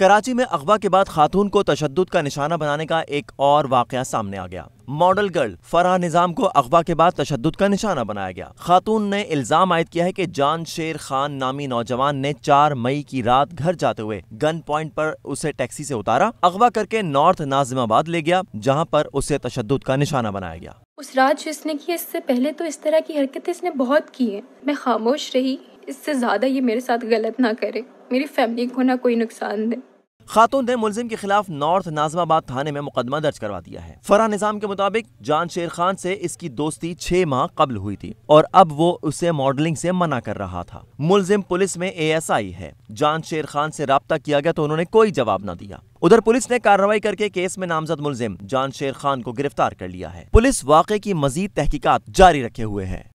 कराची में अगवा के बाद खातून को तशद का निशाना बनाने का एक और वाक़ सामने आ गया मॉडल गर्ल फराह निज़ाम को अगवा के बाद तशद का निशाना बनाया गया खातून ने इल्ज़ाम आयद किया है कि जान शेर खान नामी नौजवान ने 4 मई की रात घर जाते हुए गन पॉइंट पर उसे टैक्सी से उतारा अगवा करके नॉर्थ नाजिमाबाद ले गया जहाँ पर उसे तशद का निशाना बनाया गया उस रात जिसने की इससे पहले तो इस तरह की हरकतें इसने बहुत की है मैं खामोश रही इससे ज़्यादा ये मेरे साथ गलत ना करे मेरी फैमिली को ना कोई नुकसान दे खातून ने मुलिम के खिलाफ नॉर्थ नाजमाबाद थाने में मुकदमा दर्ज करवा दिया है फरा निजाम के मुताबिक जान शेर खान से इसकी दोस्ती छह माह कबल हुई थी और अब वो उसे मॉडलिंग से मना कर रहा था मुलिम पुलिस में एएसआई है जान शेर खान से रबता किया गया तो उन्होंने कोई जवाब न दिया उधर पुलिस ने कार्रवाई करके केस में नामजद मुलिम जान शेर खान को गिरफ्तार कर लिया है पुलिस वाकई की मजीद तहकीकात जारी रखे हुए है